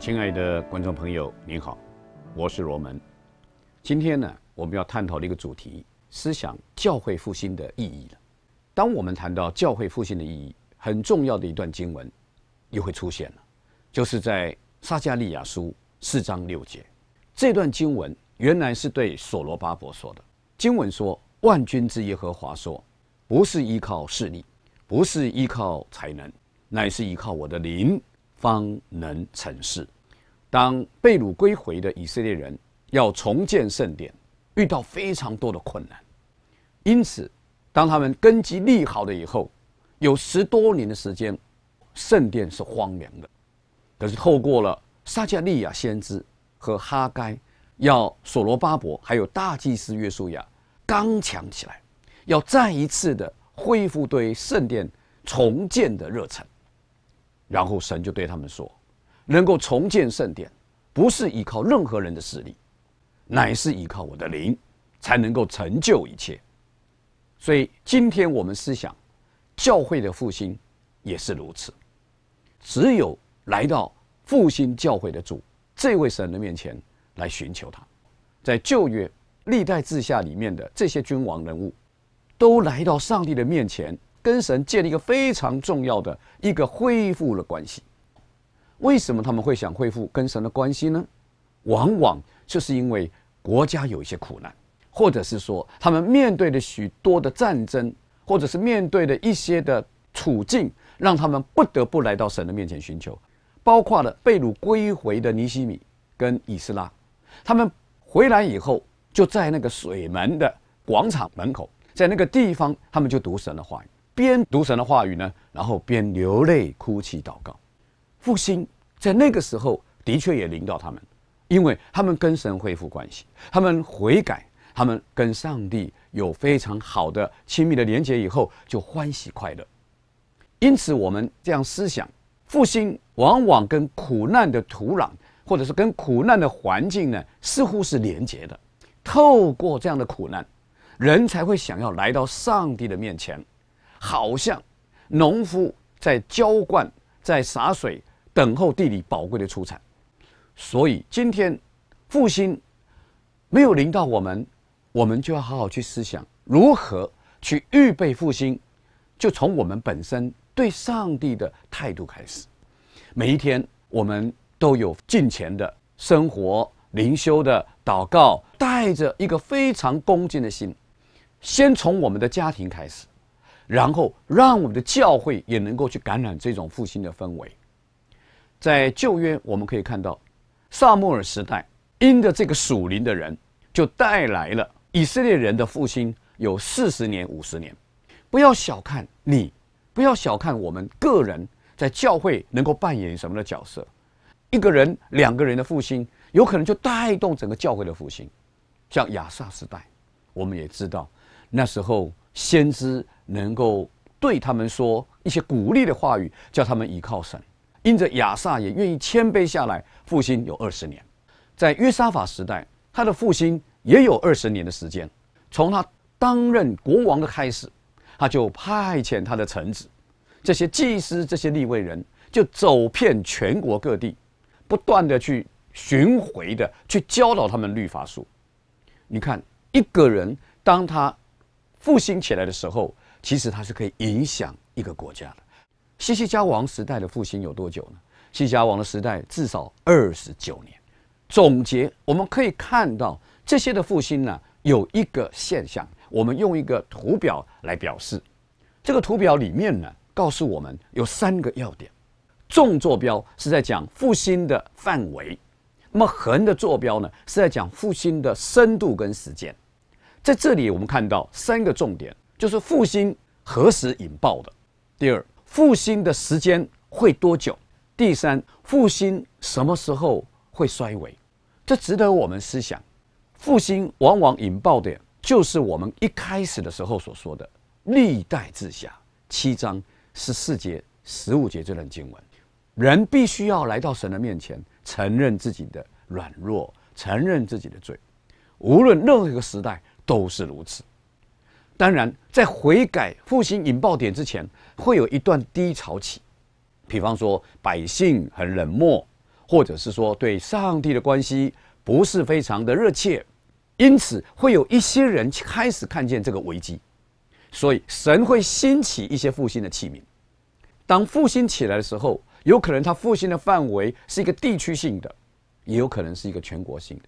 亲爱的观众朋友，您好，我是罗门。今天呢，我们要探讨的一个主题——思想教会复兴的意义了。当我们谈到教会复兴的意义，很重要的一段经文又会出现了，就是在《撒加利亚书》四章六节。这段经文原来是对所罗巴伯说的。经文说：“万军之耶和华说，不是依靠势力，不是依靠才能，乃是依靠我的灵。”方能成事。当被掳归回的以色列人要重建圣殿，遇到非常多的困难。因此，当他们根基立好了以后，有十多年的时间，圣殿是荒凉的。可是，透过了撒迦利亚先知和哈该，要所罗巴伯还有大祭司约书亚刚强起来，要再一次的恢复对圣殿重建的热忱。然后神就对他们说：“能够重建圣殿，不是依靠任何人的势力，乃是依靠我的灵，才能够成就一切。所以今天我们思想，教会的复兴也是如此，只有来到复兴教会的主这位神的面前来寻求他，在旧约历代志下里面的这些君王人物，都来到上帝的面前。”跟神建立一个非常重要的一个恢复的关系。为什么他们会想恢复跟神的关系呢？往往就是因为国家有一些苦难，或者是说他们面对的许多的战争，或者是面对的一些的处境，让他们不得不来到神的面前寻求。包括了被掳归回的尼西米跟以斯拉，他们回来以后就在那个水门的广场门口，在那个地方他们就读神的话语。边读神的话语呢，然后边流泪哭泣祷告。复兴在那个时候的确也临到他们，因为他们跟神恢复关系，他们悔改，他们跟上帝有非常好的亲密的连结以后，就欢喜快乐。因此，我们这样思想，复兴往往跟苦难的土壤，或者是跟苦难的环境呢，似乎是连结的。透过这样的苦难，人才会想要来到上帝的面前。好像农夫在浇灌、在洒水，等候地里宝贵的出产。所以今天复兴没有临到我们，我们就要好好去思想，如何去预备复兴，就从我们本身对上帝的态度开始。每一天，我们都有进前的生活、灵修的祷告，带着一个非常恭敬的心，先从我们的家庭开始。然后让我们的教会也能够去感染这种复兴的氛围。在旧约，我们可以看到，萨穆尔时代因着这个属灵的人，就带来了以色列人的复兴，有四十年、五十年。不要小看你，不要小看我们个人在教会能够扮演什么的角色。一个人、两个人的复兴，有可能就带动整个教会的复兴。像亚萨时代，我们也知道，那时候先知。能够对他们说一些鼓励的话语，叫他们依靠神。因着亚萨也愿意谦卑下来，复兴有二十年。在约沙法时代，他的复兴也有二十年的时间。从他担任国王的开始，他就派遣他的臣子、这些祭司、这些立位人，就走遍全国各地，不断的去巡回的去教导他们律法书。你看，一个人当他复兴起来的时候。其实它是可以影响一个国家的。西西家王时代的复兴有多久呢？西西王的时代至少二十九年。总结，我们可以看到这些的复兴呢，有一个现象，我们用一个图表来表示。这个图表里面呢，告诉我们有三个要点：纵坐标是在讲复兴的范围，那么横的坐标呢是在讲复兴的深度跟时间。在这里，我们看到三个重点。就是复兴何时引爆的？第二，复兴的时间会多久？第三，复兴什么时候会衰微？这值得我们思想。复兴往往引爆点就是我们一开始的时候所说的“历代志下七章十四节十五节”这段经文。人必须要来到神的面前，承认自己的软弱，承认自己的罪。无论任何一个时代都是如此。当然，在悔改复兴引爆点之前，会有一段低潮期。比方说，百姓很冷漠，或者是说对上帝的关系不是非常的热切，因此会有一些人开始看见这个危机。所以，神会兴起一些复兴的器皿。当复兴起来的时候，有可能他复兴的范围是一个地区性的，也有可能是一个全国性的。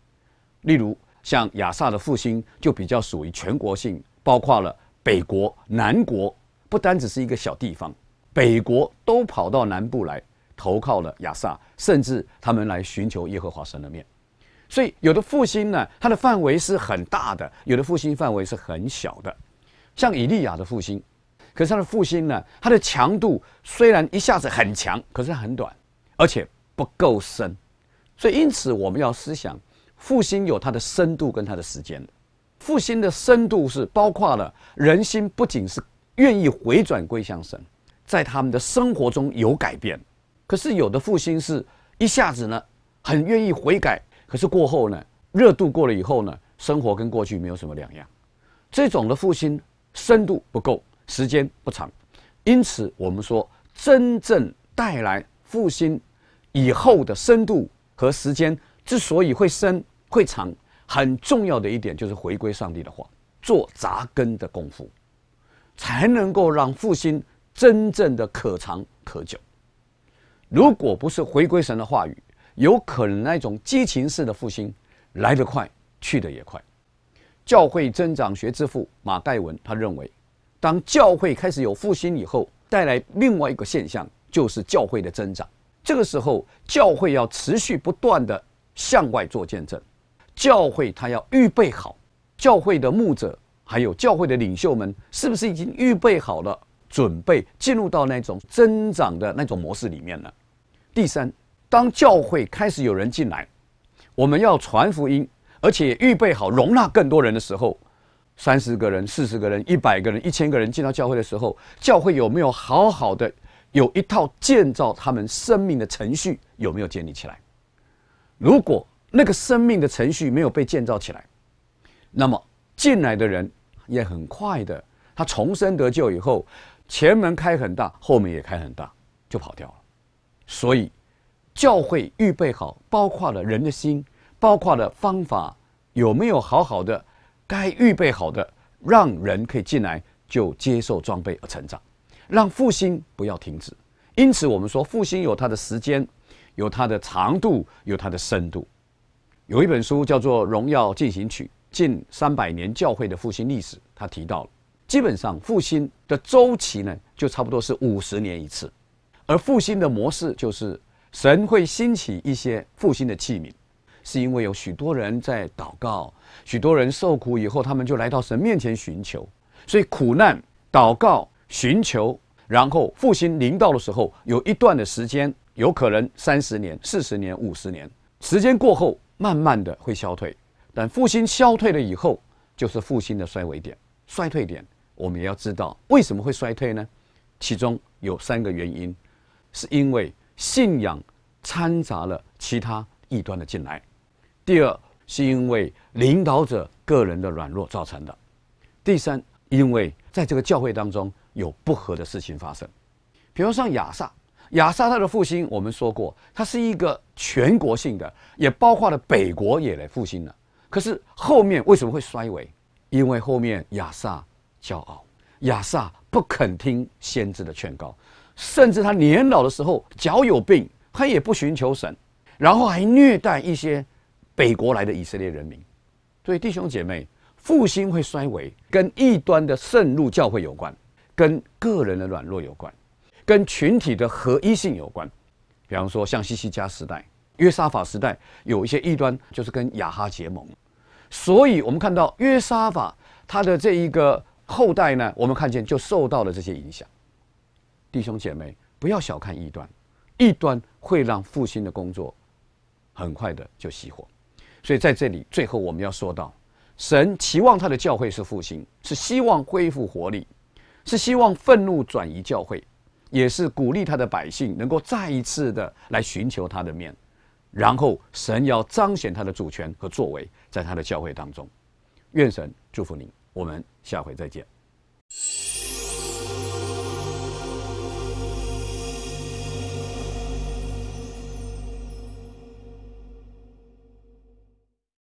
例如，像亚萨的复兴就比较属于全国性。包括了北国、南国，不单只是一个小地方，北国都跑到南部来投靠了亚萨，甚至他们来寻求耶和华神的面。所以，有的复兴呢，它的范围是很大的；有的复兴范围是很小的，像以利亚的复兴。可是他的复兴呢，它的强度虽然一下子很强，可是它很短，而且不够深。所以，因此我们要思想复兴有它的深度跟它的时间的。复兴的深度是包括了人心，不仅是愿意回转归向神，在他们的生活中有改变。可是有的复兴是一下子呢，很愿意悔改，可是过后呢，热度过了以后呢，生活跟过去没有什么两样。这种的复兴深度不够，时间不长。因此，我们说真正带来复兴以后的深度和时间之所以会深会长。很重要的一点就是回归上帝的话，做扎根的功夫，才能够让复兴真正的可长可久。如果不是回归神的话语，有可能那种激情式的复兴来得快，去得也快。教会增长学之父马盖文他认为，当教会开始有复兴以后，带来另外一个现象就是教会的增长。这个时候，教会要持续不断的向外做见证。教会他要预备好，教会的牧者还有教会的领袖们，是不是已经预备好了，准备进入到那种增长的那种模式里面了？第三，当教会开始有人进来，我们要传福音，而且预备好容纳更多人的时候，三十个人、四十个人、一百个人、一千个人进到教会的时候，教会有没有好好的有一套建造他们生命的程序，有没有建立起来？如果，那个生命的程序没有被建造起来，那么进来的人也很快的，他重生得救以后，前门开很大，后门也开很大，就跑掉了。所以，教会预备好，包括了人的心，包括了方法有没有好好的，该预备好的，让人可以进来就接受装备而成长，让复兴不要停止。因此，我们说复兴有它的时间，有它的长度，有它的深度。有一本书叫做《荣耀进行曲》，近三百年教会的复兴历史，他提到了，基本上复兴的周期呢，就差不多是五十年一次，而复兴的模式就是神会兴起一些复兴的器皿，是因为有许多人在祷告，许多人受苦以后，他们就来到神面前寻求，所以苦难、祷告、寻求，然后复兴临到的时候，有一段的时间，有可能三十年、四十年、五十年，时间过后。慢慢的会消退，但复兴消退了以后，就是复兴的衰微点、衰退点。我们也要知道为什么会衰退呢？其中有三个原因：是因为信仰掺杂了其他异端的进来；第二，是因为领导者个人的软弱造成的；第三，因为在这个教会当中有不和的事情发生，比如像亚萨，亚萨他的复兴，我们说过，他是一个全国性的，也包括了北国也来复兴了。可是后面为什么会衰微？因为后面亚萨骄傲，亚萨不肯听先知的劝告，甚至他年老的时候脚有病，他也不寻求神，然后还虐待一些北国来的以色列人民。所以弟兄姐妹，复兴会衰微，跟异端的渗入教会有关，跟个人的软弱有关。跟群体的合一性有关，比方说像西西加时代、约沙法时代，有一些异端，就是跟亚哈结盟。所以我们看到约沙法他的这一个后代呢，我们看见就受到了这些影响。弟兄姐妹，不要小看异端，异端会让复兴的工作很快的就熄火。所以在这里，最后我们要说到，神期望他的教会是复兴，是希望恢复活力，是希望愤怒转移教会。也是鼓励他的百姓能够再一次的来寻求他的面，然后神要彰显他的主权和作为，在他的教会当中，愿神祝福你，我们下回再见。